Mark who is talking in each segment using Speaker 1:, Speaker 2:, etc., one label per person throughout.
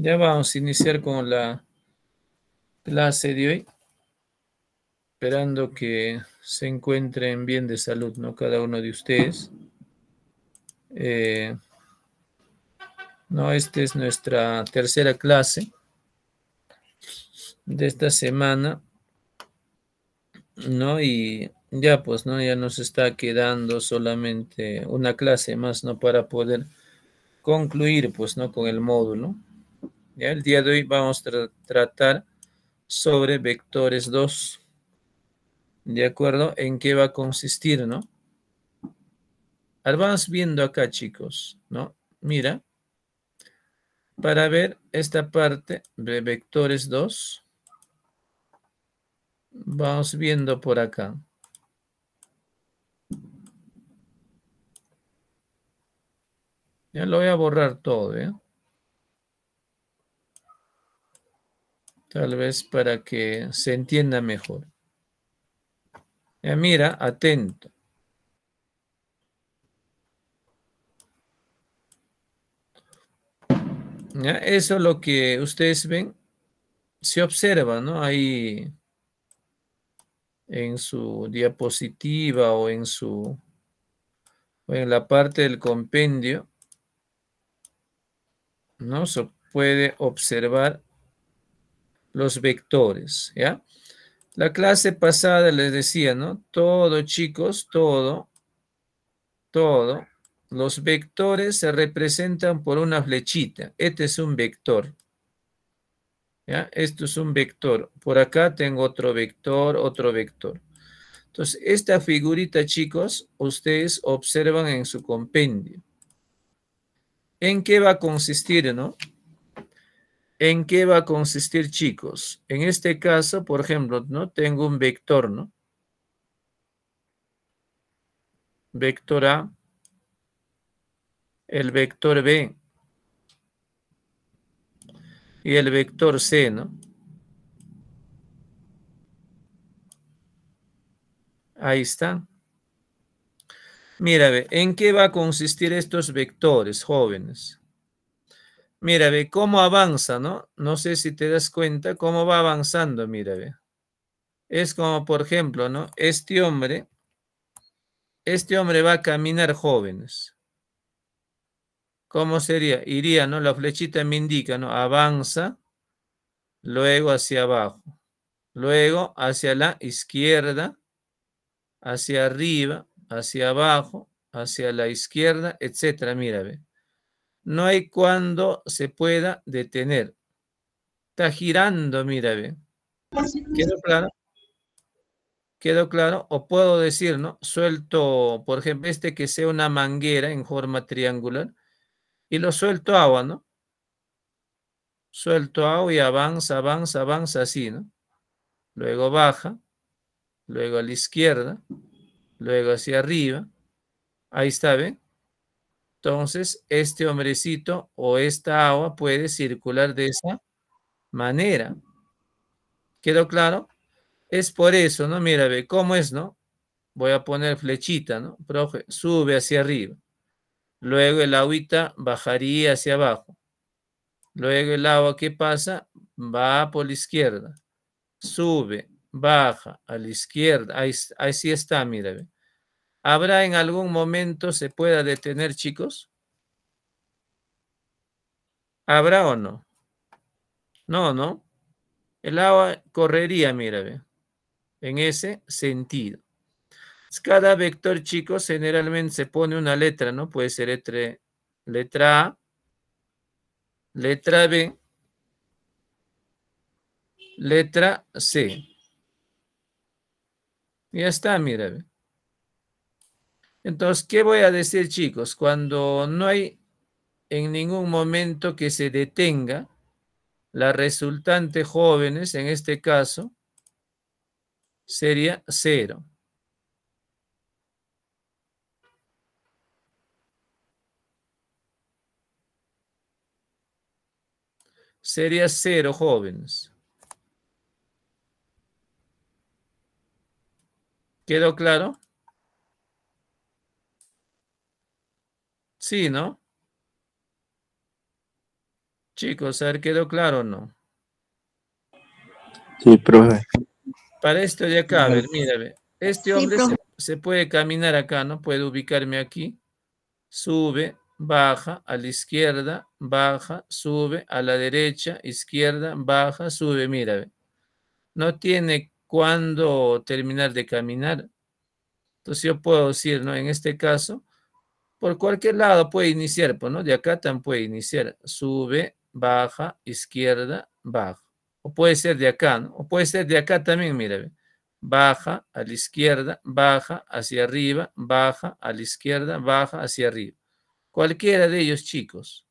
Speaker 1: Ya vamos a iniciar con la clase de hoy, esperando que se encuentren bien de salud, ¿no? Cada uno de ustedes. Eh, no, esta es nuestra tercera clase de esta semana, ¿no? Y ya pues, ¿no? Ya nos está quedando solamente una clase más, ¿no? Para poder concluir, pues, ¿no? Con el módulo. El día de hoy vamos a tratar sobre vectores 2. ¿De acuerdo? ¿En qué va a consistir, no? Ahora vamos viendo acá, chicos, ¿no? Mira, para ver esta parte de vectores 2, vamos viendo por acá. Ya lo voy a borrar todo, ¿eh? Tal vez para que se entienda mejor. ya mira, atento. ¿Ya? Eso es lo que ustedes ven. Se observa, ¿no? Ahí en su diapositiva o en su o en la parte del compendio, ¿no? Se puede observar los vectores, ¿ya? La clase pasada les decía, ¿no? Todo, chicos, todo, todo. Los vectores se representan por una flechita. Este es un vector. ¿Ya? Esto es un vector. Por acá tengo otro vector, otro vector. Entonces, esta figurita, chicos, ustedes observan en su compendio. ¿En qué va a consistir, no? ¿En qué va a consistir, chicos? En este caso, por ejemplo, ¿no? Tengo un vector, ¿no? Vector A, el vector B y el vector C, ¿no? Ahí está. Mira, ¿en qué va a consistir estos vectores, jóvenes? Mira, ve cómo avanza, ¿no? No sé si te das cuenta cómo va avanzando, mira, ve. Es como, por ejemplo, ¿no? Este hombre, este hombre va a caminar jóvenes. ¿Cómo sería? Iría, ¿no? La flechita me indica, ¿no? Avanza, luego hacia abajo, luego hacia la izquierda, hacia arriba, hacia abajo, hacia la izquierda, etcétera, mira, ve no hay cuando se pueda detener. Está girando, mira, ve. ¿Quedó claro? ¿Quedó claro? O puedo decir, ¿no? Suelto, por ejemplo, este que sea una manguera en forma triangular y lo suelto agua, ¿no? Suelto agua y avanza, avanza, avanza así, ¿no? Luego baja, luego a la izquierda, luego hacia arriba. Ahí está, ¿ven? Entonces, este hombrecito o esta agua puede circular de esa manera. ¿Quedó claro? Es por eso, ¿no? Mira, ve cómo es, ¿no? Voy a poner flechita, ¿no? Profe, sube hacia arriba. Luego el agüita bajaría hacia abajo. Luego el agua que pasa va por la izquierda. Sube, baja a la izquierda. Ahí, ahí sí está, mira, ve. ¿Habrá en algún momento se pueda detener, chicos? ¿Habrá o no? No, no. El agua correría, mira, en ese sentido. Pues, cada vector, chicos, generalmente se pone una letra, ¿no? Puede ser letra, letra A, letra B, letra C. Ya está, mira, ve. Entonces, ¿qué voy a decir, chicos? Cuando no hay en ningún momento que se detenga la resultante jóvenes, en este caso, sería cero. Sería cero jóvenes. ¿Quedó claro? Sí, ¿no? Chicos, a ver, ¿quedó claro o no? Sí, profe. Para esto de acá, a ver, mírame. Este hombre se, se, puede caminar acá, ¿no? Puede ubicarme aquí. Sube, baja, a la izquierda, baja, sube, a la derecha, izquierda, baja, sube, mírame. No tiene cuándo terminar de caminar. Entonces yo puedo decir, ¿no? En este caso, por cualquier lado puede iniciar, pues, ¿no? De acá también puede iniciar. Sube, baja, izquierda, baja. O puede ser de acá, ¿no? O puede ser de acá también, mira. Baja a la izquierda, baja hacia arriba, baja a la izquierda, baja hacia arriba. Cualquiera de ellos, chicos.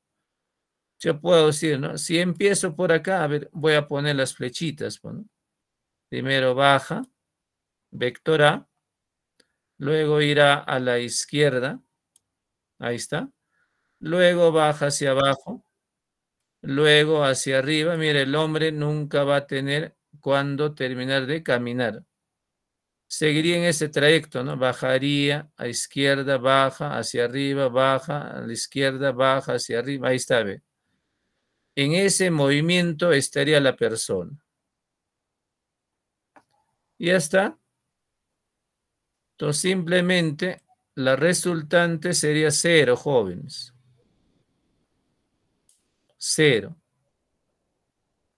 Speaker 1: Yo puedo decir, ¿no? Si empiezo por acá, a ver, voy a poner las flechitas, pues, ¿no? Primero baja, vector A, luego irá a la izquierda, Ahí está. Luego baja hacia abajo. Luego hacia arriba. Mira, el hombre nunca va a tener cuándo terminar de caminar. Seguiría en ese trayecto, ¿no? Bajaría a izquierda, baja, hacia arriba, baja, a la izquierda, baja, hacia arriba. Ahí está, ve. En ese movimiento estaría la persona. Y ya está. Entonces, simplemente la resultante sería cero, jóvenes. Cero.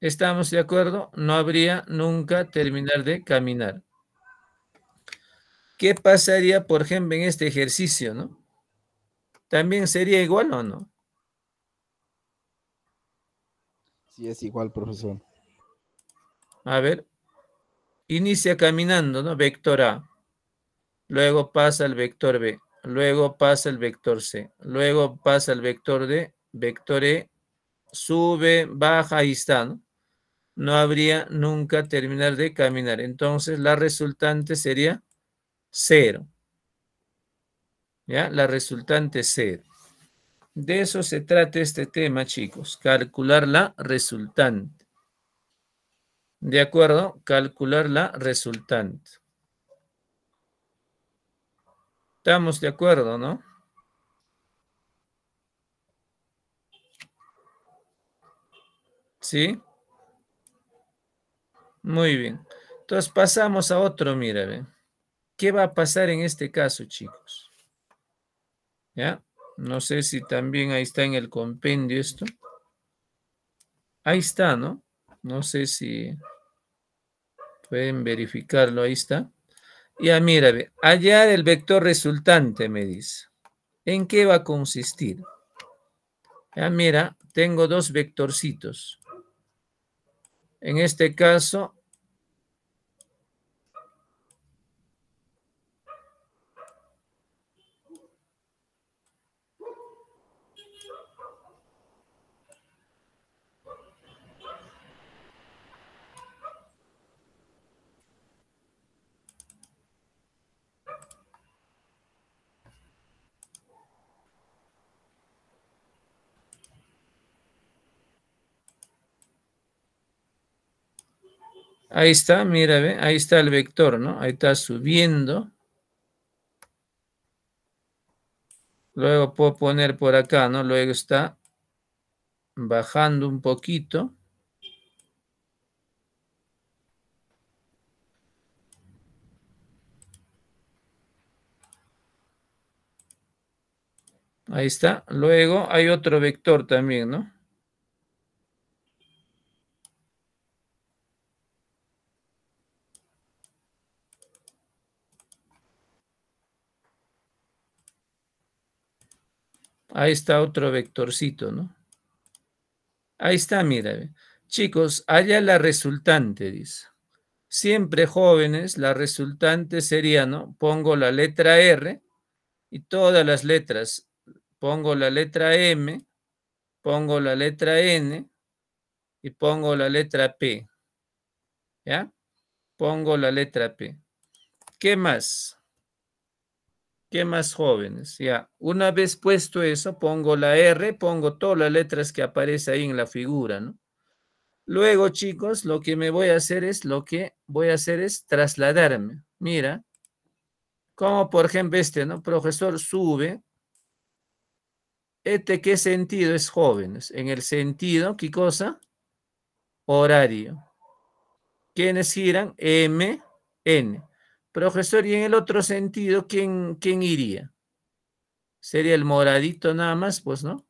Speaker 1: ¿Estamos de acuerdo? No habría nunca terminar de caminar. ¿Qué pasaría, por ejemplo, en este ejercicio, no? ¿También sería igual o no? Sí, es igual, profesor. A ver. Inicia caminando, ¿no? Vector A luego pasa el vector B, luego pasa el vector C, luego pasa el vector D, vector E, sube, baja, ahí está, ¿no? no habría nunca terminar de caminar. Entonces la resultante sería cero. ¿Ya? La resultante cero. De eso se trata este tema, chicos. Calcular la resultante. ¿De acuerdo? Calcular la resultante. Estamos de acuerdo, ¿no? ¿Sí? Muy bien. Entonces pasamos a otro, mira, ¿Qué va a pasar en este caso, chicos? ¿Ya? No sé si también ahí está en el compendio esto. Ahí está, ¿no? No sé si pueden verificarlo, ahí está. Ya mira, allá el vector resultante, me dice. ¿En qué va a consistir? Ya mira, tengo dos vectorcitos. En este caso, Ahí está, mira, ¿ve? ahí está el vector, ¿no? Ahí está subiendo. Luego puedo poner por acá, ¿no? Luego está bajando un poquito. Ahí está. Luego hay otro vector también, ¿no? Ahí está otro vectorcito, ¿no? Ahí está, mira. Eh. Chicos, allá la resultante, dice. Siempre jóvenes, la resultante sería, ¿no? Pongo la letra R y todas las letras. Pongo la letra M, pongo la letra N y pongo la letra P. ¿Ya? Pongo la letra P. ¿Qué más? ¿Qué más jóvenes? Ya, una vez puesto eso, pongo la R, pongo todas las letras que aparecen ahí en la figura, ¿no? Luego, chicos, lo que me voy a hacer es, lo que voy a hacer es trasladarme. Mira, como por ejemplo este, ¿no? Profesor sube. ¿Este qué sentido es jóvenes? En el sentido, ¿qué cosa? Horario. ¿Quiénes giran? M, N. Profesor, y en el otro sentido, ¿quién, quién iría? Sería el moradito nada más, pues, ¿no?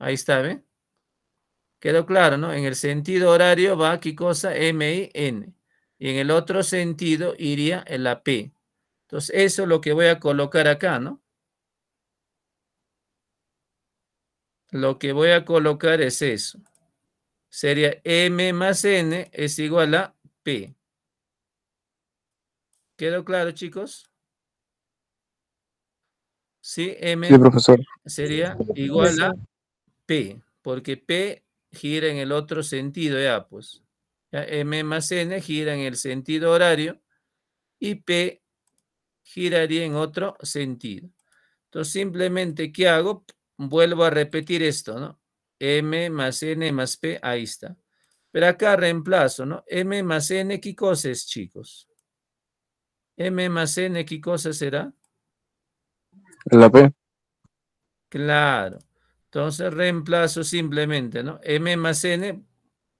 Speaker 1: Ahí está, ¿ve? Quedó claro, ¿no? En el sentido horario va aquí cosa m y n Y en el otro sentido iría la P. Entonces, eso es lo que voy a colocar acá, ¿no? Lo que voy a colocar es eso. Sería M más N es igual a P. ¿Quedó claro, chicos? Sí, M profesor. sería igual a P, porque P gira en el otro sentido, ya pues. M más N gira en el sentido horario y P giraría en otro sentido. Entonces, simplemente, ¿qué hago? Vuelvo a repetir esto, ¿no? M más N más P, ahí está. Pero acá reemplazo, ¿no? M más N, ¿qué cosa es, chicos? M más N, ¿qué cosa será? La P. Claro. Entonces reemplazo simplemente, ¿no? M más N,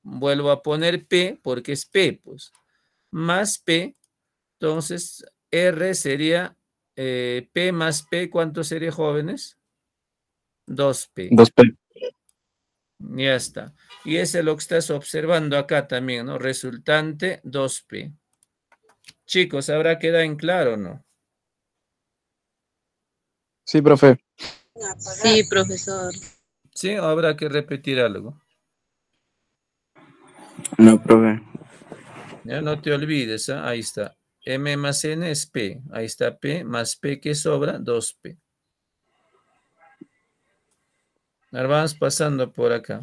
Speaker 1: vuelvo a poner P porque es P, pues. Más P, entonces R sería eh, P más P, ¿cuánto sería, jóvenes? 2P. 2P. Ya está. Y ese es lo que estás observando acá también, ¿no? Resultante 2P. Chicos, ¿habrá quedado en claro o no? Sí, profe. Sí, profesor. ¿Sí habrá que repetir algo? No, profe. Ya no te olvides, ¿ah? ahí está. M más N es P. Ahí está P más P que sobra, 2P. Ahora vamos pasando por acá.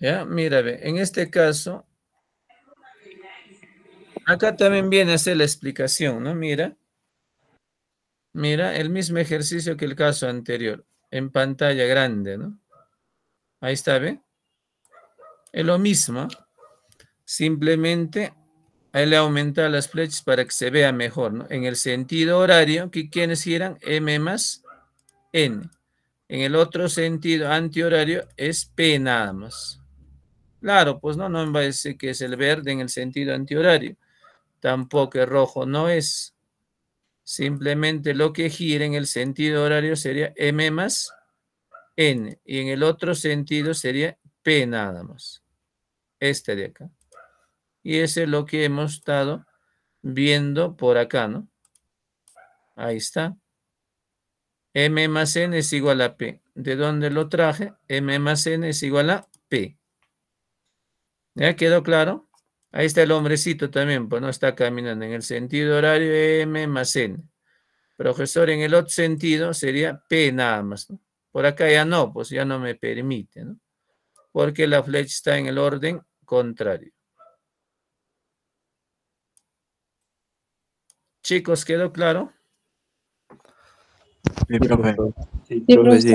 Speaker 1: Ya, mira, en este caso, Acá también viene a hacer la explicación, ¿no? Mira. Mira, el mismo ejercicio que el caso anterior, en pantalla grande, ¿no? Ahí está, ¿ve? Es lo mismo. Simplemente ahí le aumenta las flechas para que se vea mejor, ¿no? En el sentido horario, que quienes giran M más N. En el otro sentido antihorario es P nada más. Claro, pues no, no me va a decir que es el verde en el sentido antihorario tampoco es rojo, no es. Simplemente lo que gira en el sentido horario sería M más N. Y en el otro sentido sería P nada más. Este de acá. Y ese es lo que hemos estado viendo por acá, ¿no? Ahí está. M más N es igual a P. ¿De dónde lo traje? M más N es igual a P. ¿Ya quedó claro? Ahí está el hombrecito también, pues no está caminando en el sentido horario M más N. Profesor, en el otro sentido sería P nada más. Por acá ya no, pues ya no me permite, ¿no? Porque la flecha está en el orden contrario. Chicos, ¿quedó claro? Sí, Sí,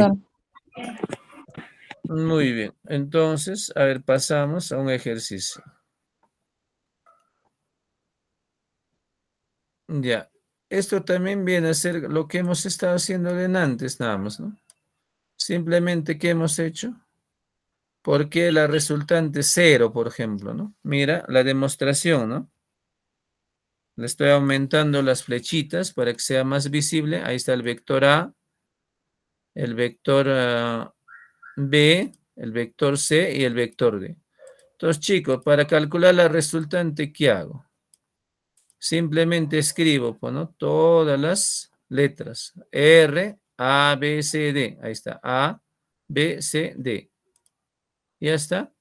Speaker 1: Muy bien. Entonces, a ver, pasamos a un ejercicio. Ya. Esto también viene a ser lo que hemos estado haciendo en antes, nada más, ¿no? Simplemente, ¿qué hemos hecho? Porque la resultante cero, por ejemplo, no? Mira la demostración, ¿no? Le estoy aumentando las flechitas para que sea más visible. Ahí está el vector A, el vector ah, B, el vector C y el vector D. Entonces, chicos, para calcular la resultante, ¿qué hago? simplemente escribo, ¿no? Todas las letras. R, A, B, C, D. Ahí está. A, B, C, D. Ya está.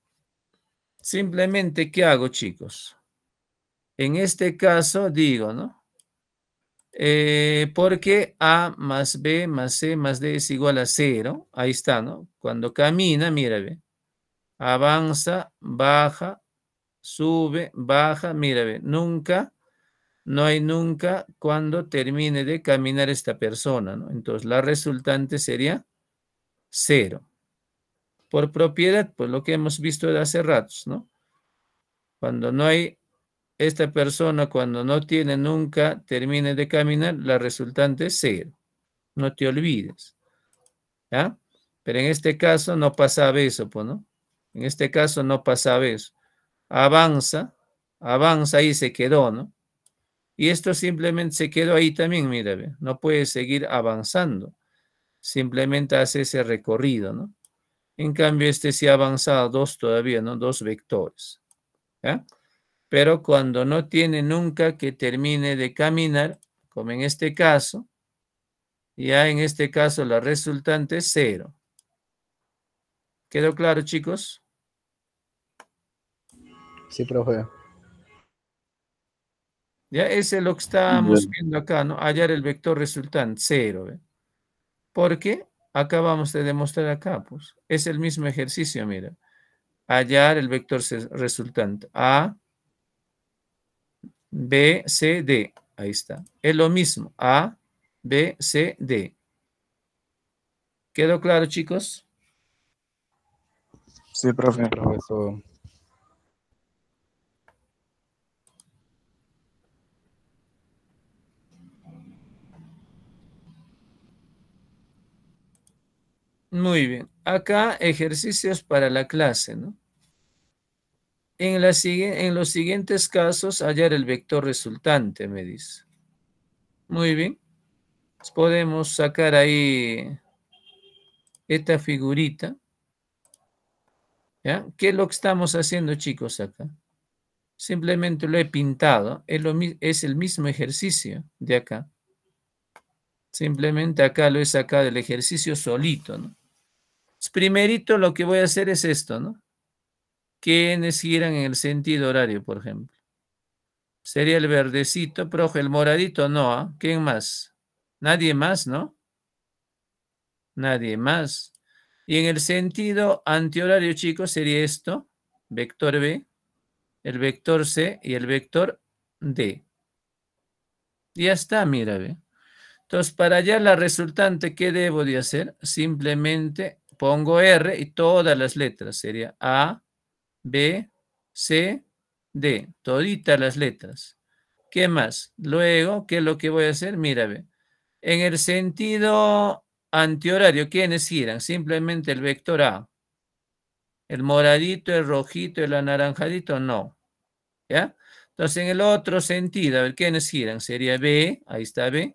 Speaker 1: Simplemente, ¿qué hago, chicos? En este caso digo, ¿no? Eh, porque A más B más C más D es igual a cero. Ahí está, ¿no? Cuando camina, mira, ve. Avanza, baja, sube, baja, mira, ve. Nunca no hay nunca cuando termine de caminar esta persona, ¿no? Entonces la resultante sería cero. Por propiedad, pues lo que hemos visto de hace ratos, ¿no? Cuando no hay esta persona, cuando no tiene nunca, termine de caminar, la resultante es cero. No te olvides. ¿Ya? Pero en este caso no pasaba eso, pues, ¿no? En este caso no pasaba eso. Avanza, avanza y se quedó, ¿no? Y esto simplemente se quedó ahí también, mira, no puede seguir avanzando. Simplemente hace ese recorrido, ¿no? En cambio, este sí ha avanzado dos todavía, ¿no? Dos vectores. ¿ya? Pero cuando no tiene nunca que termine de caminar, como en este caso, ya en este caso la resultante es cero. ¿Quedó claro, chicos? Sí, profe. Ya ese es lo que estábamos viendo acá, ¿no? Hallar el vector resultante, cero. ¿eh? Porque acabamos de demostrar acá, pues. Es el mismo ejercicio, mira. Hallar el vector resultante. A, B, C, D. Ahí está. Es lo mismo. A, B, C, D. ¿Quedó claro, chicos? Sí, profe. profesor. Muy bien. Acá ejercicios para la clase, ¿no? En, los siguientes casos, hallar el vector resultante, me dice. Muy bien. Podemos sacar ahí esta figurita. ¿Ya? ¿Qué es lo que estamos haciendo, chicos, acá? Simplemente lo he pintado. Es, lo, es el mismo ejercicio de acá. Simplemente acá lo he sacado del ejercicio solito, ¿no? primerito lo que voy a hacer es esto, ¿no? ¿Quiénes giran en el sentido horario, por ejemplo. Sería el verdecito, profe, el moradito no, ¿ah? ¿Quién más? Nadie más, ¿no? Nadie más. Y en el sentido antihorario, chicos, sería esto, vector B, el vector C y el vector D. Ya está, mira, ve. Entonces, para hallar la resultante, ¿qué debo de hacer? Simplemente pongo R y todas las letras, sería A, B, C, D, toditas las letras. ¿Qué más? Luego, ¿qué es lo que voy a hacer? Mira, En el sentido antihorario, ¿quiénes giran? Simplemente el vector A. El moradito, el rojito, el anaranjadito, no. ¿Ya? Entonces, en el otro sentido, a ver, ¿quiénes giran? Sería B, ahí está B.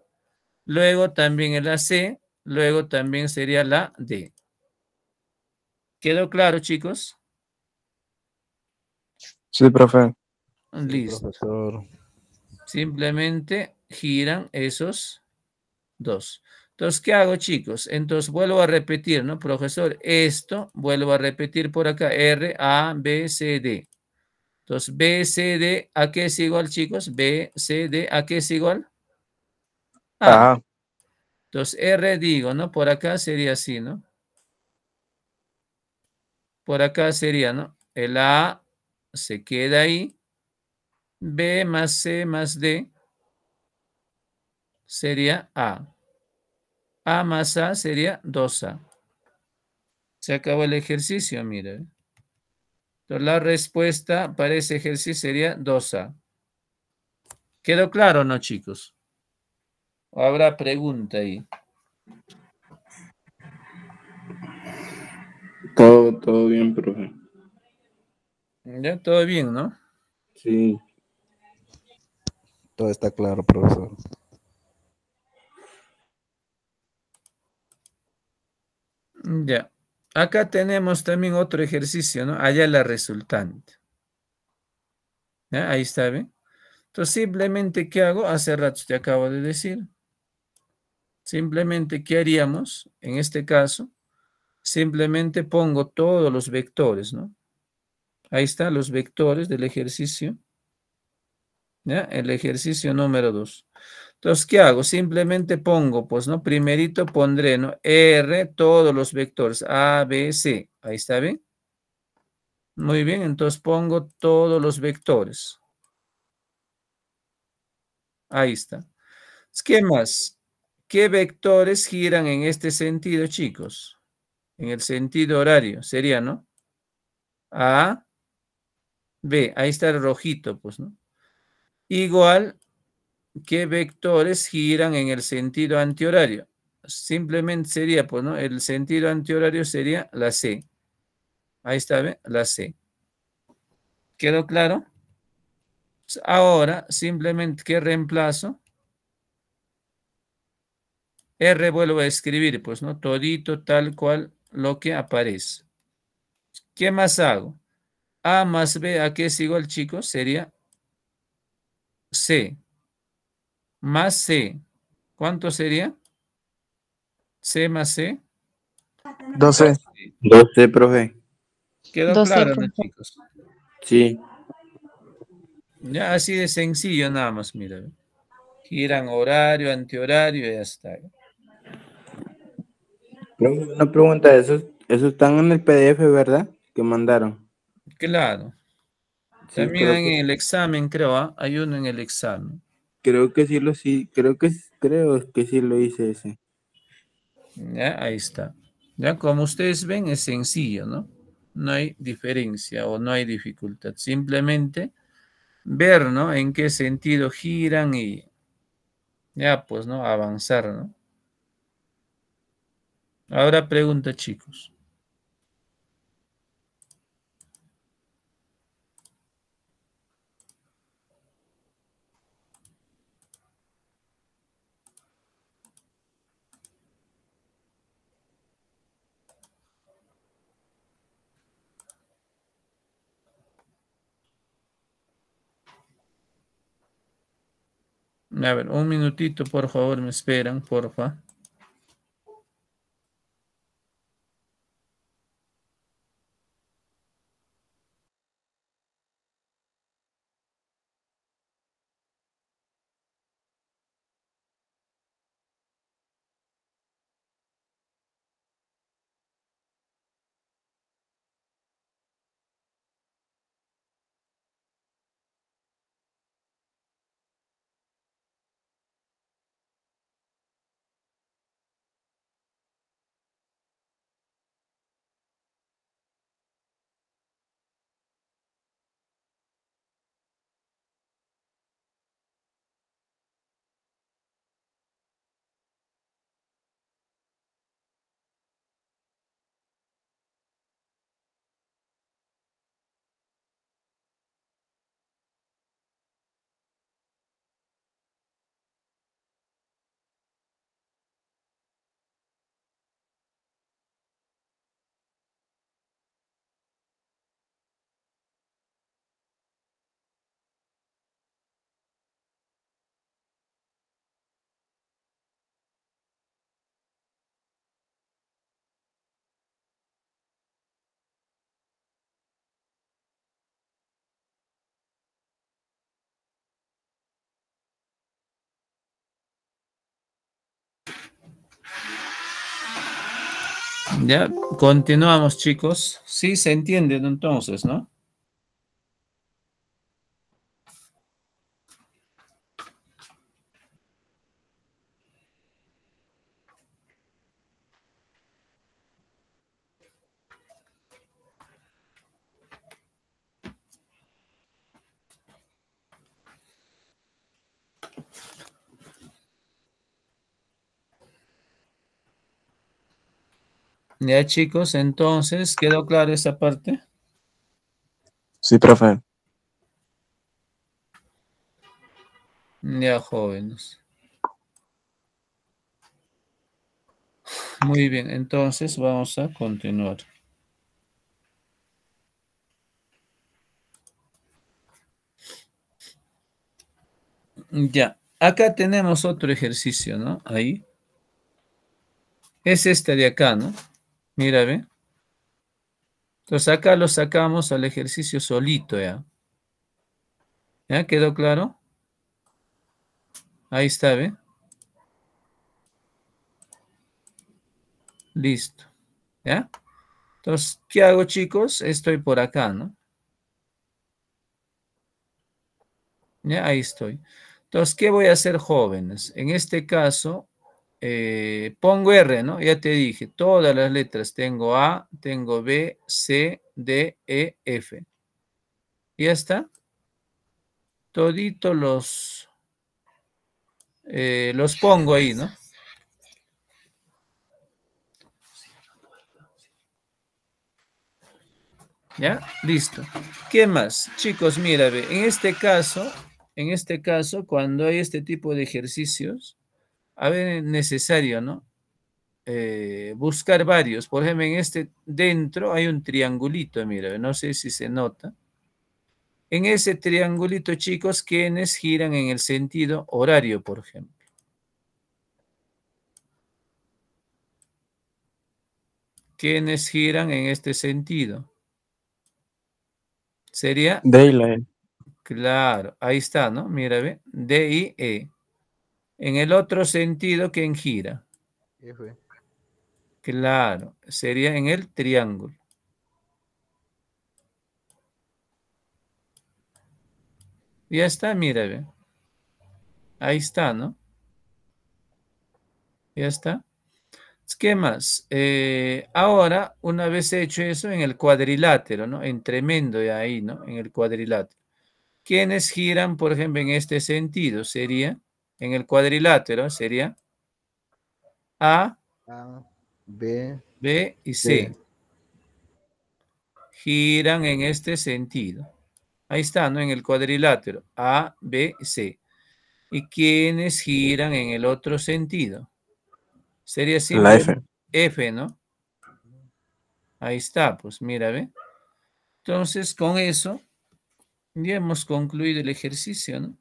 Speaker 1: Luego también el C, luego también sería la D. ¿Quedó claro, chicos? Sí, profe. Listo. profesor. Simplemente giran esos dos. Entonces, ¿qué hago, chicos? Entonces, vuelvo a repetir, ¿no? Profesor, esto, vuelvo a repetir por acá, R, A, B, C, D. Entonces, B, C, D, ¿a qué es igual, chicos? B, C, D, ¿a qué es igual? A. Ah. Entonces, R digo, ¿no? Por acá sería así, ¿no? por acá sería, ¿no? El A se queda ahí. B más C más D sería A. A más A sería 2A. Se acabó el ejercicio, mira. ¿eh? Entonces, la respuesta para ese ejercicio sería 2A. ¿Quedó claro no, chicos? ¿O habrá pregunta ahí? Todo, todo bien, profe. Ya, todo bien, ¿no? Sí. Todo está claro, profesor. Ya. Acá tenemos también otro ejercicio, ¿no? Allá la resultante. ¿Ya? Ahí está, bien. Entonces, simplemente, ¿qué hago? Hace rato te acabo de decir. Simplemente, ¿qué haríamos en este caso? simplemente pongo todos los vectores, ¿no? Ahí están los vectores del ejercicio. ¿Ya? El ejercicio número 2. Entonces, ¿qué hago? Simplemente pongo, pues, ¿no? Primerito pondré, ¿no? R, todos los vectores, A, B, C. Ahí está, ¿bien? Muy bien, entonces pongo todos los vectores. Ahí está. ¿Qué más? ¿Qué vectores giran en este sentido, chicos? en el sentido horario, sería, ¿no? A, B, ahí está el rojito, pues, ¿no? Igual ¿qué vectores giran en el sentido antihorario. Simplemente sería, pues, ¿no? El sentido antihorario sería la C. Ahí está, La C. ¿Quedó claro? Ahora, simplemente que reemplazo. R vuelvo a escribir, pues, ¿no? Todito tal cual lo que aparece. ¿Qué más hago? A más B, ¿a qué sigo el chico? Sería C. Más C. ¿Cuánto sería? C más C. 12. 12, profe. ¿Quedó claro, chicos? Sí. Ya así de sencillo nada más, mira. Giran horario, antihorario y ya está. Una pregunta, esos eso están en el PDF, ¿verdad? Que mandaron. Claro. También en el examen, creo, ¿ah? hay uno en el examen. Creo que sí lo sí, creo que creo que sí lo hice ese. Ya, ahí está. Ya, como ustedes ven, es sencillo, ¿no? No hay diferencia o no hay dificultad. Simplemente ver, ¿no? En qué sentido giran y ya, pues, ¿no? Avanzar, ¿no? Ahora pregunta, chicos. A ver, un minutito, por favor, me esperan, porfa. Ya, continuamos chicos. Sí, se entienden entonces, ¿no? Ya chicos, entonces, ¿quedó clara esa parte? Sí, profe. Ya jóvenes. Muy bien, entonces vamos a continuar. Ya, acá tenemos otro ejercicio, ¿no? Ahí. Es este de acá, ¿no? Mira, ve. Entonces acá lo sacamos al ejercicio solito, ¿ya? ¿Ya quedó claro? Ahí está, ¿ve? Listo. ¿Ya? Entonces, ¿qué hago, chicos? Estoy por acá, ¿no? ¿Ya? Ahí estoy. Entonces, ¿qué voy a hacer, jóvenes? En este caso, eh, pongo R, ¿no? Ya te dije, todas las letras. Tengo A, tengo B, C, D, E, F. Ya está. Todito los, eh, los pongo ahí, ¿no? ¿Ya? Listo. ¿Qué más? Chicos, mira, en este caso, en este caso, cuando hay este tipo de ejercicios, a ver, es necesario, ¿no? Eh, buscar varios. Por ejemplo, en este dentro hay un triangulito, mira, no sé si se nota. En ese triangulito, chicos, ¿quiénes giran en el sentido horario, por ejemplo. ¿Quiénes giran en este sentido. Sería... E. Claro, ahí está, ¿no? Mira, ve. D-I-E en el otro sentido que en gira. Claro, sería en el triángulo. Ya está, mira, Ahí está, ¿no? Ya está. ¿Qué más? Eh, ahora, una vez hecho eso, en el cuadrilátero, ¿no? En tremendo de ahí, ¿no? En el cuadrilátero. ¿Quiénes giran, por ejemplo, en este sentido? Sería en el cuadrilátero sería A, B, B y C. Giran en este sentido. Ahí está, ¿no? En el cuadrilátero. A, B, C. ¿Y quiénes giran en el otro sentido? Sería así. F. F, ¿no? Ahí está, pues mira, ¿ve? Entonces, con eso, ya hemos concluido el ejercicio, ¿no?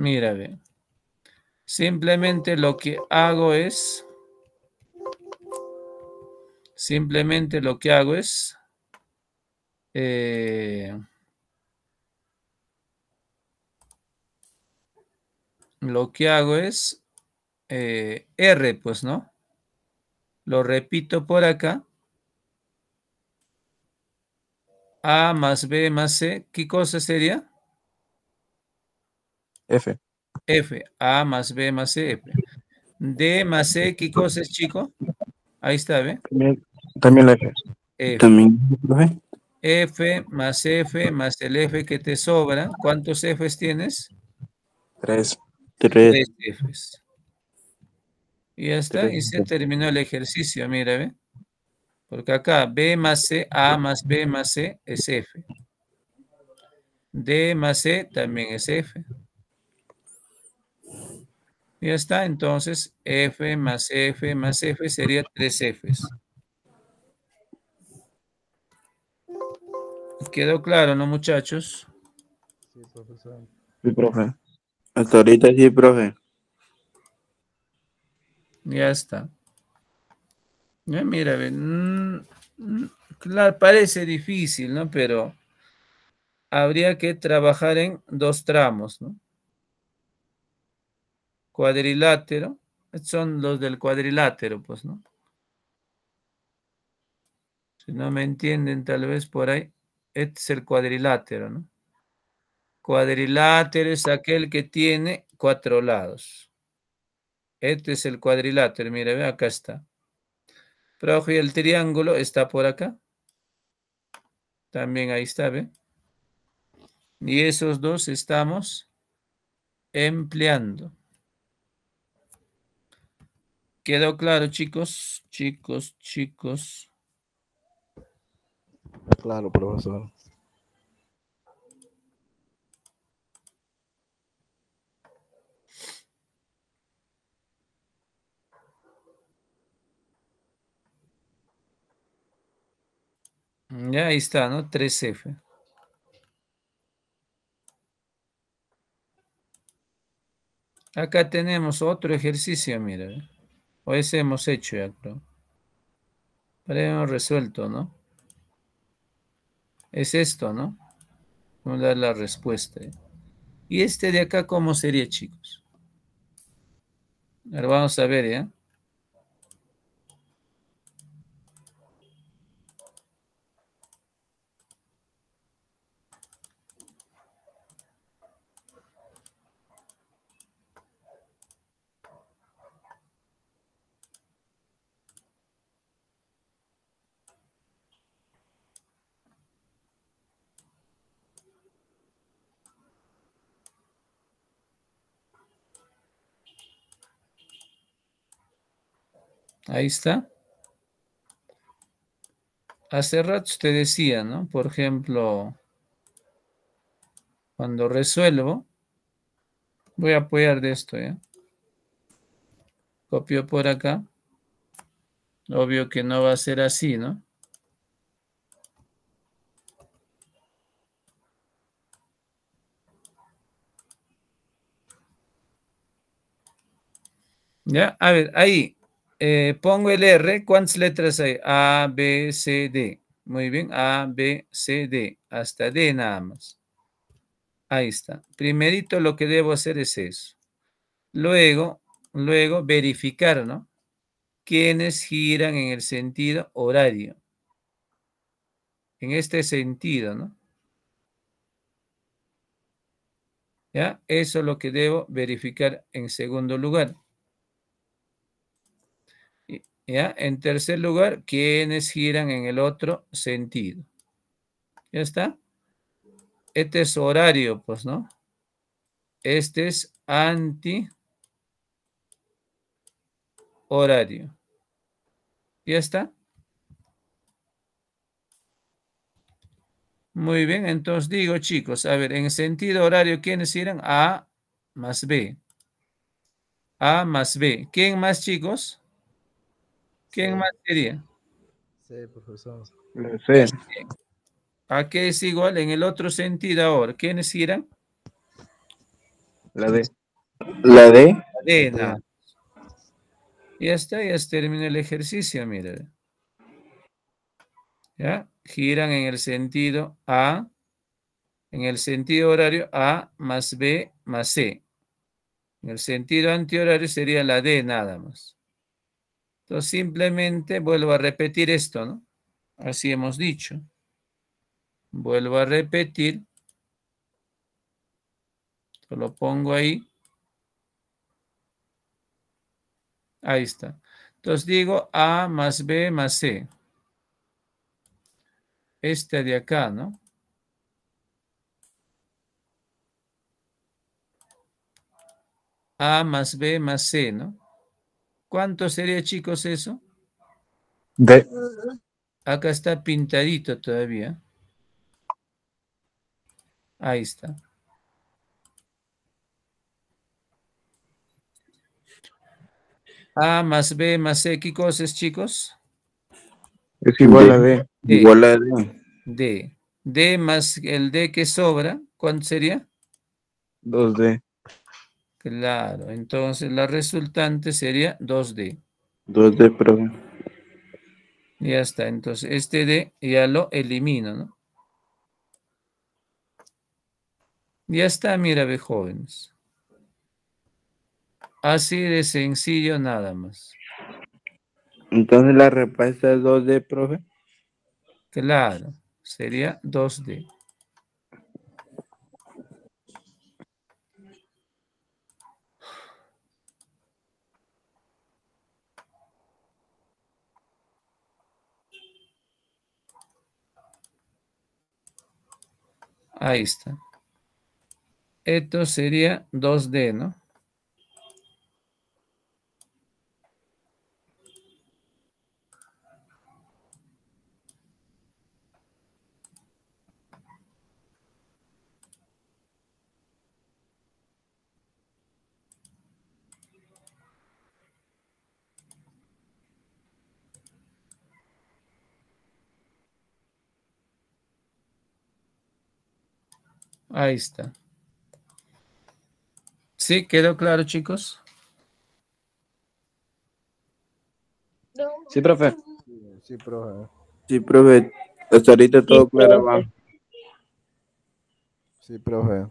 Speaker 1: Mira, Simplemente lo que hago es... Simplemente lo que hago es... Eh, lo que hago es eh, R, pues, ¿no? Lo repito por acá. A más B más C, ¿qué cosa sería? F. F, A más B más C, D más C, e, ¿qué cosa chico? Ahí está, ¿ve? También, la F. F. F. más F más el F que te sobra. ¿Cuántos F tienes? Tres. Tres, Y ya está, y se terminó el ejercicio, mira, ¿ve? Porque acá B más C, A más B más C es F. D más C e también es F. Ya está, entonces F más F más F sería 3F. ¿Quedó claro, no muchachos? Sí, profesor. Sí, profe. Hasta ahorita sí, profe. Ya está. mira, mm, mm, Claro, parece difícil, ¿no? Pero habría que trabajar en dos tramos, ¿no? cuadrilátero. son los del cuadrilátero, pues, ¿no? Si no me entienden, tal vez por ahí. Este es el cuadrilátero, ¿no? Cuadrilátero es aquel que tiene cuatro lados. Este es el cuadrilátero, mire, ve, acá está. ojo, y el triángulo está por acá. También ahí está, ve. Y esos dos estamos empleando. ¿Quedó claro, chicos? Chicos, chicos. Claro, profesor. Ya ahí está, ¿no? 3F. Acá tenemos otro ejercicio, mira. ¿eh? O ese hemos hecho ya, creo. hemos resuelto, ¿no? Es esto, ¿no? Vamos a dar la respuesta. ¿eh? ¿Y este de acá cómo sería, chicos? Ahora vamos a ver, ¿ya? Ahí está. Hace rato usted decía, ¿no? Por ejemplo, cuando resuelvo, voy a apoyar de esto, ¿ya? ¿eh? Copio por acá. Obvio que no va a ser así, ¿no? Ya, a ver, ahí, eh, pongo el R. ¿Cuántas letras hay? A, B, C, D. Muy bien. A, B, C, D. Hasta D nada más. Ahí está. Primerito lo que debo hacer es eso. Luego, luego verificar, ¿no? Quienes giran en el sentido horario. En este sentido, ¿no? ¿Ya? Eso es lo que debo verificar en segundo lugar. ¿Ya? En tercer lugar, ¿quiénes giran en el otro sentido. ¿Ya está? Este es horario, pues, ¿no? Este es anti horario. ¿Ya está? Muy bien, entonces digo, chicos, a ver, en sentido horario, ¿quiénes giran? A más B. A más B. ¿Quién más, chicos? ¿Quién más sería? Sí, profesor. ¿A qué es igual en el otro sentido ahora. ¿Quiénes giran? La D. La D. La D, nada. Ya está, ya termina el ejercicio, mire. ¿Ya? Giran en el sentido A, en el sentido horario A más B más C. En el sentido antihorario sería la D nada más. Entonces simplemente vuelvo a repetir esto, ¿no? Así hemos dicho. Vuelvo a repetir. Lo pongo ahí. Ahí está. Entonces digo A más B más C. Este de acá, ¿no? A más B más C, ¿no? ¿Cuánto sería, chicos, eso? De... Acá está pintadito todavía. Ahí está. A más B más C, ¿qué es, chicos? Es igual a D. Igual a D. D. D más el D que sobra, ¿cuánto sería? 2D. Claro, entonces la resultante sería 2D. 2D, profe. Ya está, entonces este D ya lo elimino, ¿no? Ya está, mira, ve jóvenes. Así de sencillo nada más. Entonces la respuesta es 2D, profe. Claro, sería 2D. Ahí está. Esto sería 2D, ¿no? Ahí está. ¿Sí? ¿Quedó claro, chicos? Sí, profe. Sí, profe. Sí, profe. Hasta ahorita todo claro, Sí, profe.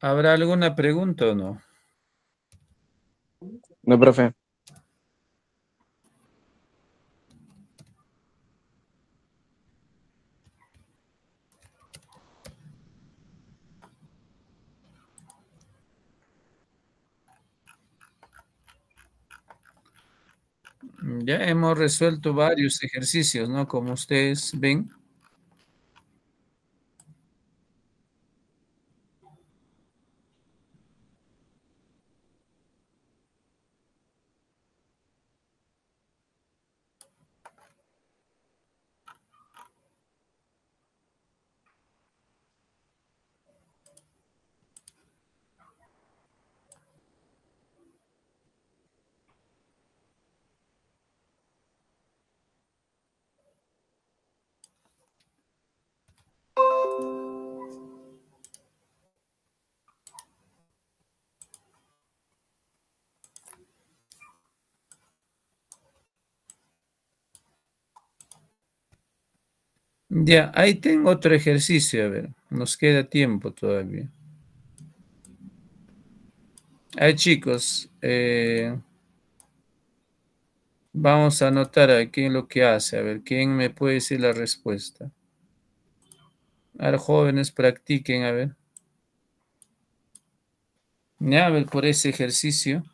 Speaker 1: ¿Habrá alguna pregunta o no? No, profe. Ya hemos resuelto varios ejercicios, ¿no? Como ustedes ven. Ya, ahí tengo otro ejercicio, a ver, nos queda tiempo todavía. Ahí chicos, eh, vamos a anotar aquí lo que hace, a ver, ¿quién me puede decir la respuesta? A jóvenes practiquen, a ver. Ya, a ver, por ese ejercicio.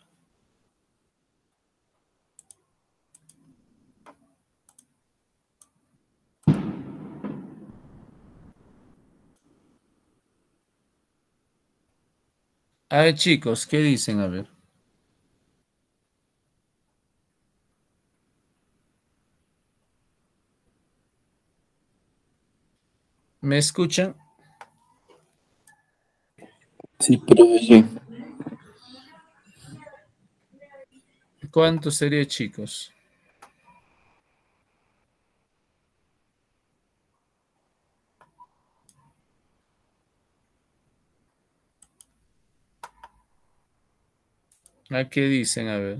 Speaker 1: A chicos, ¿qué dicen? A ver. ¿Me escuchan? Sí, profe. ¿Cuánto sería, chicos? ¿A qué dicen, a ver.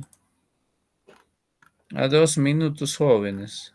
Speaker 1: A dos minutos jóvenes.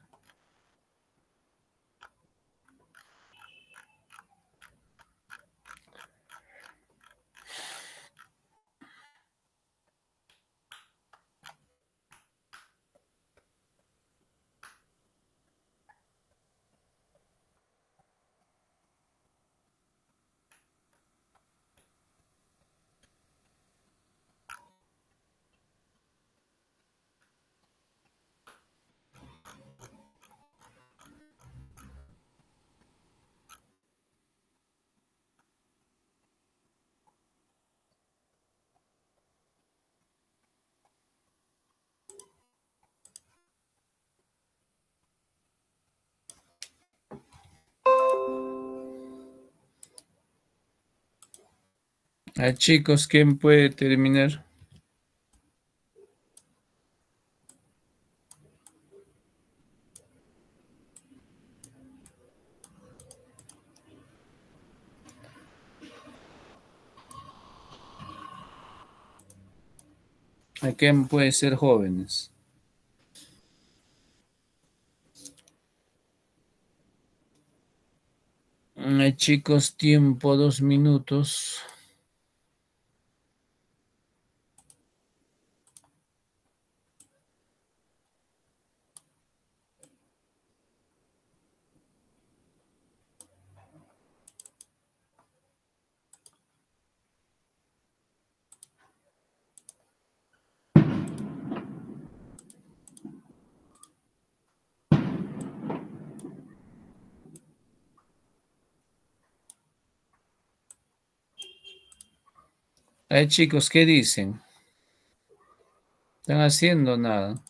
Speaker 1: A chicos, ¿quién puede terminar? ¿A quién puede ser jóvenes? Eh, chicos, tiempo, dos minutos. Ahí chicos, ¿qué dicen? ¿Están haciendo nada?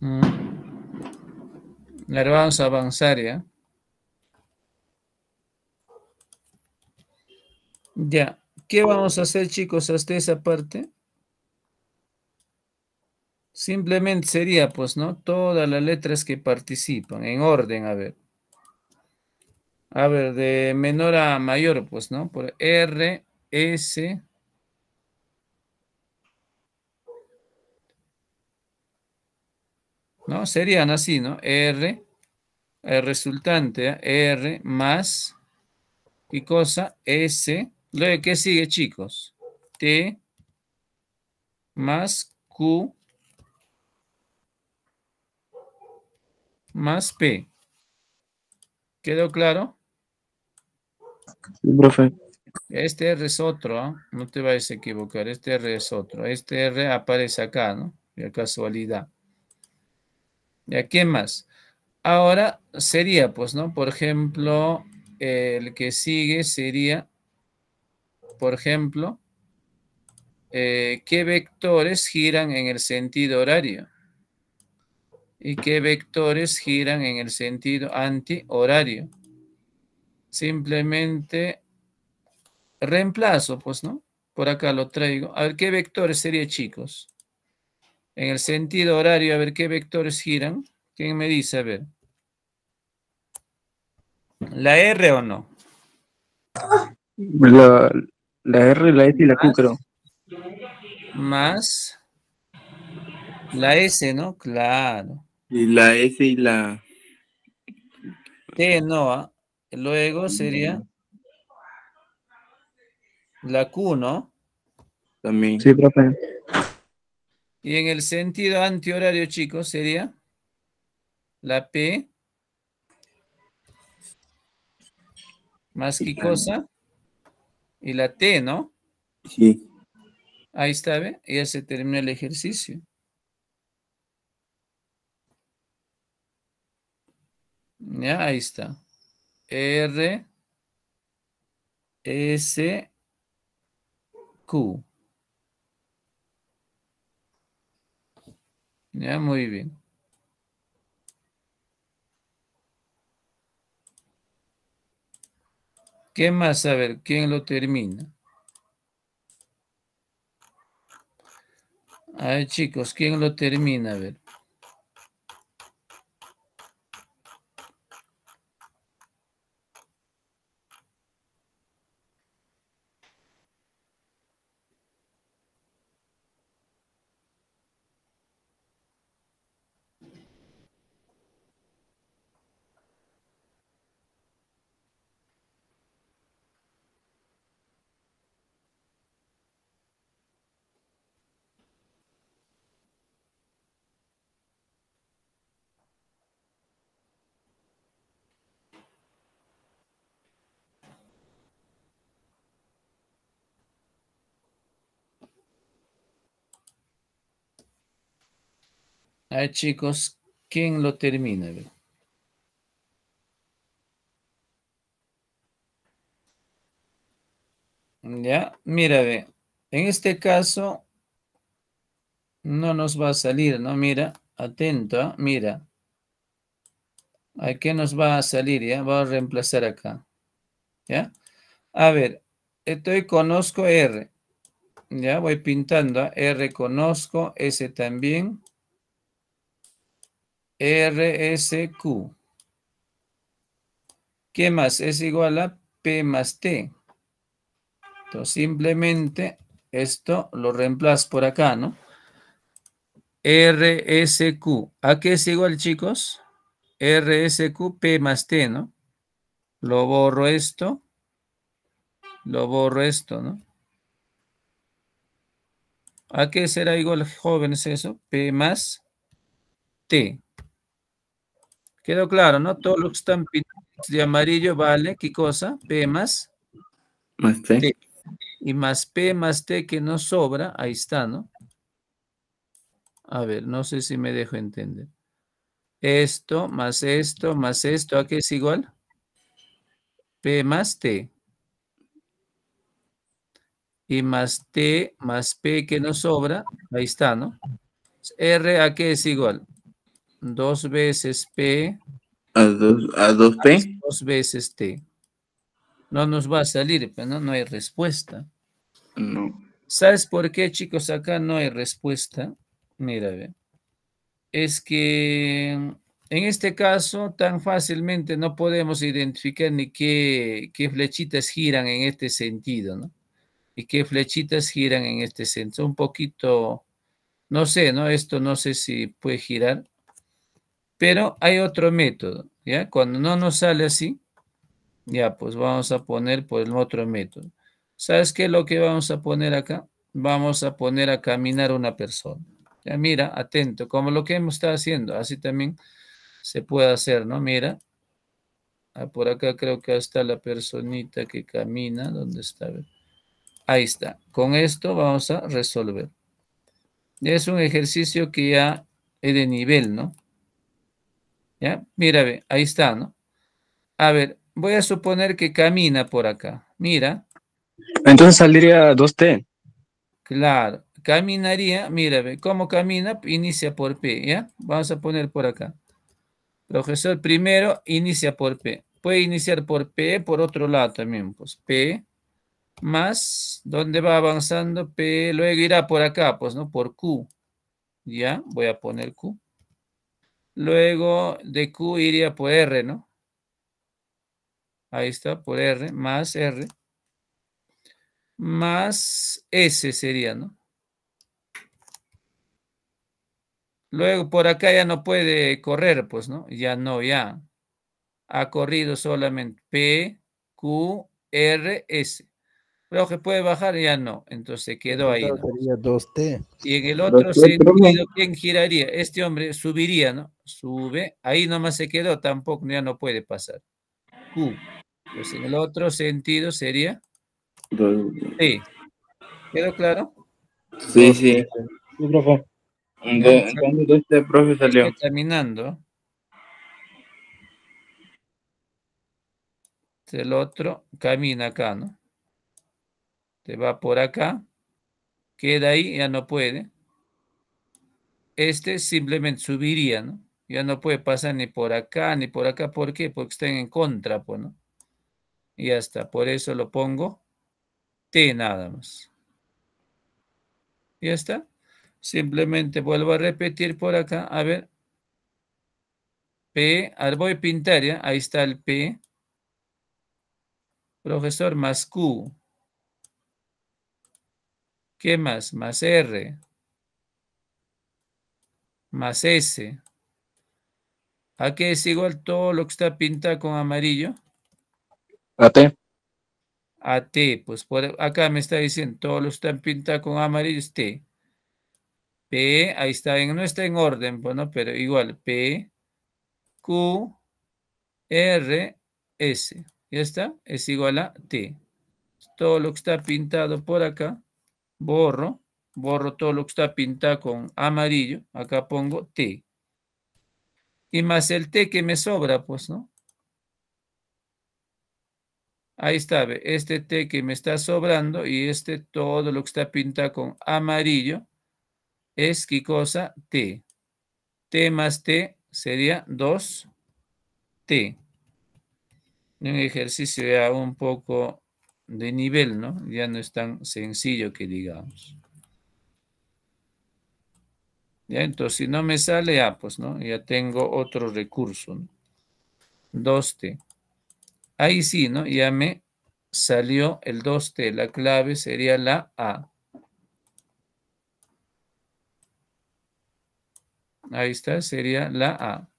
Speaker 1: Mm. Ahora vamos a avanzar ya. Ya. ¿Qué vamos a hacer, chicos, hasta esa parte? Simplemente sería, pues, ¿no? Todas las letras que participan, en orden, a ver. A ver, de menor a mayor, pues, ¿no? Por R, S. ¿No? Serían así, ¿no? R, el eh, resultante, R más, y cosa? S. Luego, ¿qué sigue, chicos? T más Q más P. ¿Quedó claro? Este R es otro, ¿ah? no te vayas a equivocar. Este R es otro. Este R aparece acá, ¿no? La casualidad. ¿Ya qué más? Ahora sería, pues, ¿no? Por ejemplo, el que sigue sería, por ejemplo, eh, ¿qué vectores giran en el sentido horario? ¿Y qué vectores giran en el sentido antihorario? Simplemente reemplazo, pues, ¿no? Por acá lo traigo. A ver, ¿qué vectores sería, chicos? En el sentido horario, a ver qué vectores giran. ¿Quién me dice? A ver. ¿La R o no? La, la R, la S y la Q, creo. Más la S, ¿no? Claro. Y la S y la... T no, ¿ah? Luego sería la Q, ¿no? También. Sí, profe. Y en el sentido antihorario, chicos, sería la P más que cosa y la T, ¿no? Sí. Ahí está, ¿ve? Ya se terminó el ejercicio. Ya, ahí está. R S Q. Ya, muy bien. ¿Qué más? A ver, ¿quién lo termina? Ay chicos, ¿quién lo termina? A ver. Ahí, chicos, ¿quién lo termina? Ya, mira, ve. En este caso, no nos va a salir, ¿no? Mira, atento, ¿ah? mira. ¿A qué nos va a salir, ya? Va a reemplazar acá. ¿Ya? A ver, estoy conozco R. Ya, voy pintando. ¿ah? R conozco, S también. RSQ. ¿Qué más? Es igual a P más T. Entonces, simplemente esto lo reemplazo por acá, ¿no? RSQ. ¿A qué es igual, chicos? RSQ P más T, ¿no? Lo borro esto. Lo borro esto, ¿no? ¿A qué será igual, jóvenes, eso? P más T. Quedó claro, ¿no? Todos los que están pintados de amarillo vale, ¿qué cosa? P más. T. Y más P más T que nos sobra, ahí está, ¿no? A ver, no sé si me dejo entender. Esto más esto más esto, ¿a qué es igual? P más T. Y más T más P que nos sobra, ahí está, ¿no? R a qué es igual? Dos veces P. A dos, P. dos veces T. No nos va a salir, pero no, hay respuesta. No. ¿Sabes por qué, chicos? Acá no hay respuesta. Mira, ve. Es que en este caso tan fácilmente no podemos identificar ni qué, qué flechitas giran en este sentido, ¿no? Y qué flechitas giran en este sentido. Un poquito, no sé, ¿no? Esto no sé si puede girar. Pero hay otro método, ¿ya? Cuando no nos sale así, ya, pues vamos a poner por pues, el otro método. ¿Sabes qué es lo que vamos a poner acá? Vamos a poner a caminar una persona. Ya, mira, atento, como lo que hemos estado haciendo, así también se puede hacer, ¿no? Mira, ah, por acá creo que está la personita que camina, ¿dónde está? Ahí está. Con esto vamos a resolver. Es un ejercicio que ya es de nivel, ¿no? ¿Ya? Mira, ahí está, ¿no? A ver, voy a suponer que camina por acá. Mira. Entonces saldría 2T. Claro. Caminaría, mira, ve, cómo camina, inicia por P, ¿ya? Vamos a poner por acá. Profesor, primero inicia por P. Puede iniciar por P, por otro lado también, pues P más, ¿dónde va avanzando? P, luego irá por acá, pues, ¿no? Por Q, ¿ya? Voy a poner Q. Luego de Q iría por R, ¿no? Ahí está, por R, más R. Más S sería, ¿no? Luego por acá ya no puede correr, pues, ¿no? Ya no, ya. Ha corrido solamente P, Q, R, S pero que puede bajar ya no, entonces se quedó ahí. Y en el otro sentido, ¿quién giraría? Este hombre subiría, ¿no? Sube, ahí nomás se quedó, tampoco ya no puede pasar. Q. Entonces en el otro sentido sería. Sí. ¿Quedó claro? Sí, sí. Sí, profe. Este profe salió? Terminando. El otro camina acá, ¿no? Te va por acá. Queda ahí, ya no puede. Este simplemente subiría, ¿no? Ya no puede pasar ni por acá, ni por acá. ¿Por qué? Porque está en contra, pues, ¿no? Y ya está. Por eso lo pongo T nada más. Ya está. Simplemente vuelvo a repetir por acá. A ver. P. Ahora y pintaria. Ahí está el P. Profesor más Q. ¿Qué más? Más R. Más S. ¿A qué es igual todo lo que está pintado con amarillo? A T. A T. Pues por acá me está diciendo todo lo que está pintado con amarillo es T. P, ahí está, no está en orden, bueno, pues, pero igual, P, Q, R, S. ¿Ya está? Es igual a T. Todo lo que está pintado por acá borro, borro todo lo que está pintado con amarillo, acá pongo T. Y más el T que me sobra, pues, ¿no? Ahí está, ¿ve? este T que me está sobrando y este todo lo que está pintado con amarillo es, ¿qué cosa? T. T más T sería 2T. Un ejercicio ya un poco de nivel, ¿no? Ya no es tan sencillo que digamos. ¿Ya? Entonces, si no me sale, A, ah, pues, ¿no? Ya tengo otro recurso, ¿no? 2T. Ahí sí, ¿no? Ya me salió el 2T. La clave sería la A. Ahí está, sería la A.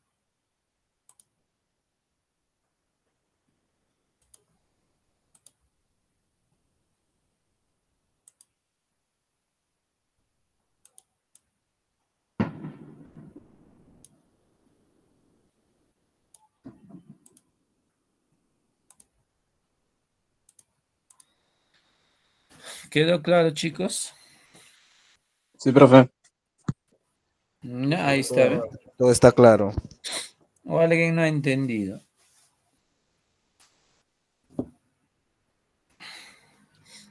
Speaker 1: ¿Quedó claro, chicos? Sí, profe. Mm, ahí está. Todo, está claro. O alguien no ha entendido.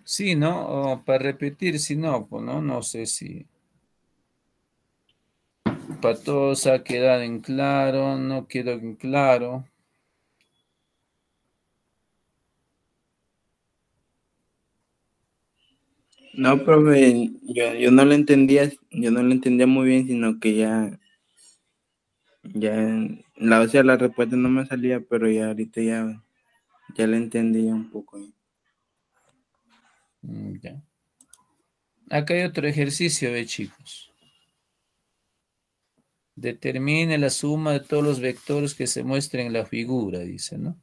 Speaker 1: Sí, ¿no? O para repetir, si no, pues no, no sé si. Para todos ha quedado en claro, no quedó en claro. No, profe, yo, no lo entendía, yo no lo entendía muy bien, sino que ya, ya, la, la respuesta no me salía, pero ya ahorita ya, ya la entendía un poco. Mm, ya. Acá hay otro ejercicio, ¿eh, chicos. Determine la suma de todos los vectores que se muestren en la figura, dice, ¿no?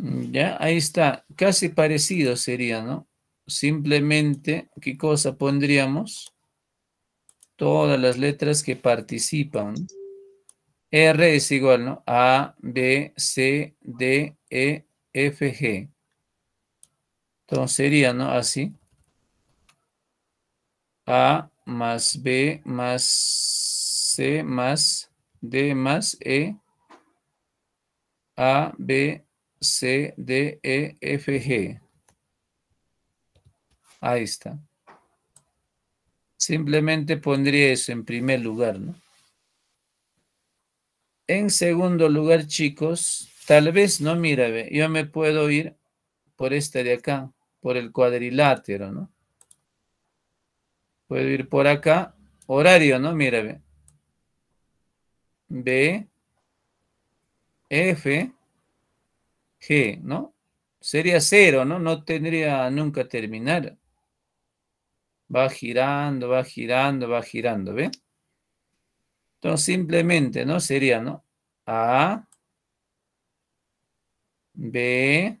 Speaker 1: Ya, ahí está. Casi parecido sería, ¿no? Simplemente, ¿qué cosa pondríamos? Todas las letras que participan. R es igual, ¿no? A, B, C, D, E, F, G. Entonces sería, ¿no? Así. A más B más C más D más E. A, B, C, D, E, F, G. Ahí está. Simplemente pondría eso en primer lugar, ¿no? En segundo lugar, chicos, tal vez, no, mira, yo me puedo ir por esta de acá, por el cuadrilátero, ¿no? Puedo ir por acá. Horario, ¿no? Mira, B, F, G, ¿no? Sería cero, ¿no? No tendría nunca terminar. Va girando, va girando, va girando, ¿ve? Entonces simplemente, ¿no? Sería, ¿no? A, B,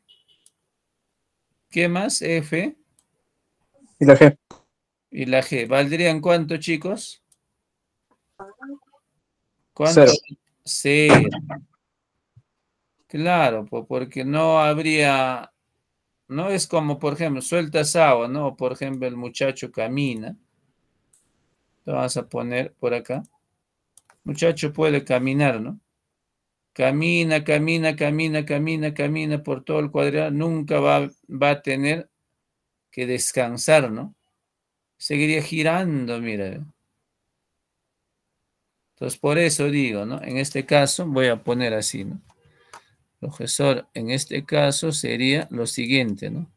Speaker 1: ¿qué más? F. Y la G. Y la G. ¿Valdrían cuánto, chicos? Ah. ¿Cuánto? Cero. Cero. Claro, porque no habría, no es como, por ejemplo, sueltas agua, ¿no? Por ejemplo, el muchacho camina. Lo vas a poner por acá. Muchacho puede caminar, ¿no? Camina, camina, camina, camina, camina por todo el cuadrado. Nunca va, va a tener que descansar, ¿no? Seguiría girando, mira. Entonces, por eso digo, ¿no? En este caso voy a poner así, ¿no? Profesor, en este caso sería lo siguiente, ¿no?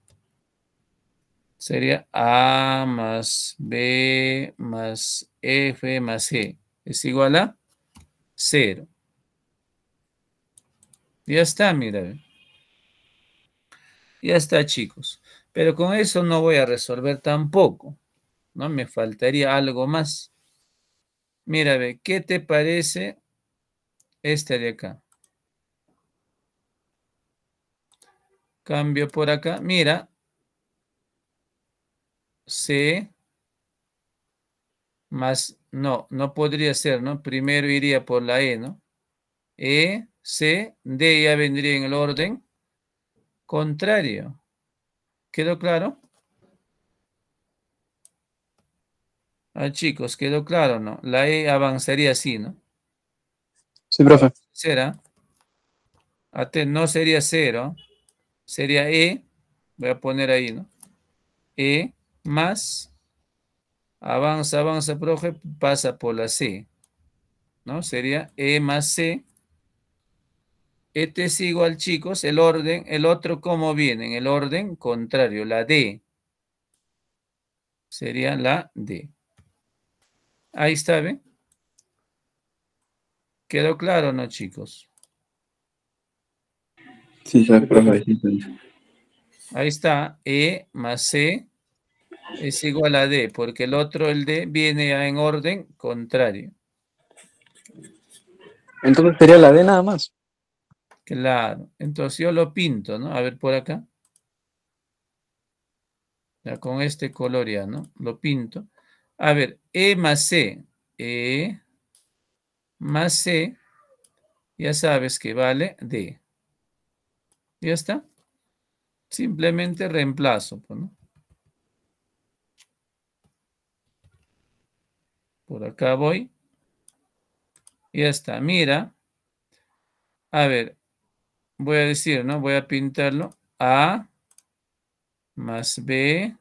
Speaker 1: Sería A más B más F más G. Es igual a cero. Ya está, mira. Ya está, chicos. Pero con eso no voy a resolver tampoco. ¿no? Me faltaría algo más. Mira, ¿qué te parece esta de acá? Cambio por acá. Mira. C. Más, no, no podría ser, ¿no? Primero iría por la E, ¿no? E, C, D ya vendría en el orden contrario. ¿Quedó claro? Ah, chicos, quedó claro, ¿no? La E avanzaría así, ¿no? Sí, profe. Será. no sería cero sería E, voy a poner ahí, ¿no? E más, avanza, avanza, profe, pasa por la C, ¿no? Sería E más C. Este es igual, chicos, el orden, el otro, ¿cómo viene? En el orden contrario, la D. Sería la D. Ahí está, ¿ven? ¿Quedó claro no, chicos? Ahí está, E más C es igual a D, porque el otro, el D, viene en orden contrario. Entonces sería la D nada más. Claro, entonces yo lo pinto, ¿no? A ver por acá. Ya con este color ya, ¿no? Lo pinto. A ver, E más C. E más C, ya sabes que vale D. ¿Ya está? Simplemente reemplazo, pues, ¿no? Por acá voy. Ya está, mira. A ver, voy a decir, ¿no? Voy a pintarlo. A más B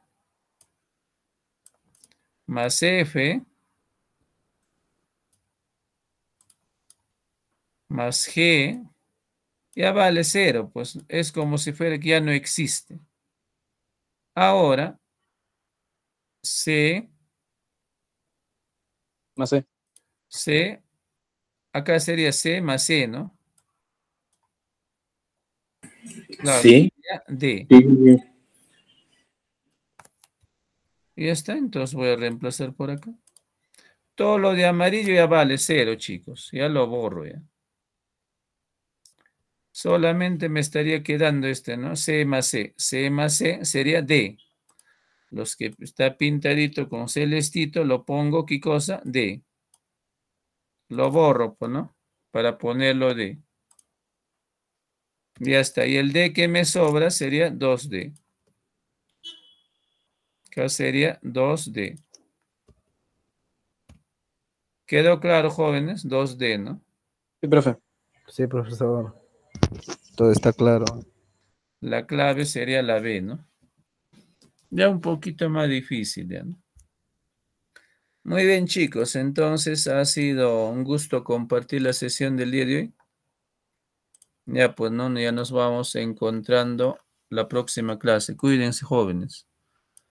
Speaker 1: más F más G ya vale cero, pues es como si fuera que ya no existe. Ahora, C. Más C. C. Acá sería C más C, ¿no? sí. D. Y ya está, entonces voy a reemplazar por acá. Todo lo de amarillo ya vale cero, chicos. Ya lo borro ya solamente me estaría quedando este, ¿no? C más C. C más C sería D. Los que está pintadito con celestito, lo pongo, ¿qué cosa? D. Lo borro, pues, ¿no? Para ponerlo D. Ya está. Y el D que me sobra sería 2D. Acá sería 2D. ¿Quedó claro, jóvenes? 2D, ¿no? Sí, profe. Sí, profesor. Todo está claro. La clave sería la B, ¿no? Ya un poquito más difícil, ¿no? Muy bien, chicos. Entonces ha sido un gusto compartir la sesión del día de hoy. Ya, pues, ¿no? Ya nos vamos encontrando la próxima clase. Cuídense, jóvenes.